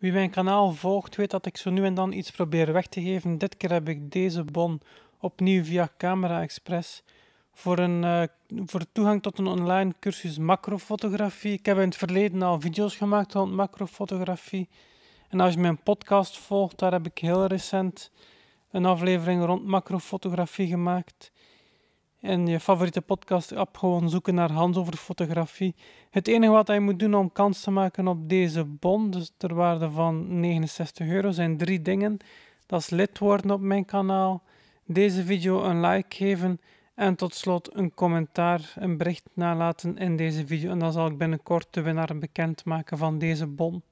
Wie mijn kanaal volgt weet dat ik zo nu en dan iets probeer weg te geven. Dit keer heb ik deze bon opnieuw via Camera Express voor, een, eh, voor toegang tot een online cursus macrofotografie. Ik heb in het verleden al video's gemaakt rond macrofotografie. En als je mijn podcast volgt, daar heb ik heel recent een aflevering rond macrofotografie gemaakt in je favoriete podcast-app gewoon zoeken naar Hans over fotografie. Het enige wat hij moet doen om kans te maken op deze bon, dus ter waarde van 69 euro, zijn drie dingen. Dat is lid worden op mijn kanaal, deze video een like geven en tot slot een commentaar, een bericht nalaten in deze video. En dan zal ik binnenkort de winnaar bekendmaken van deze bon.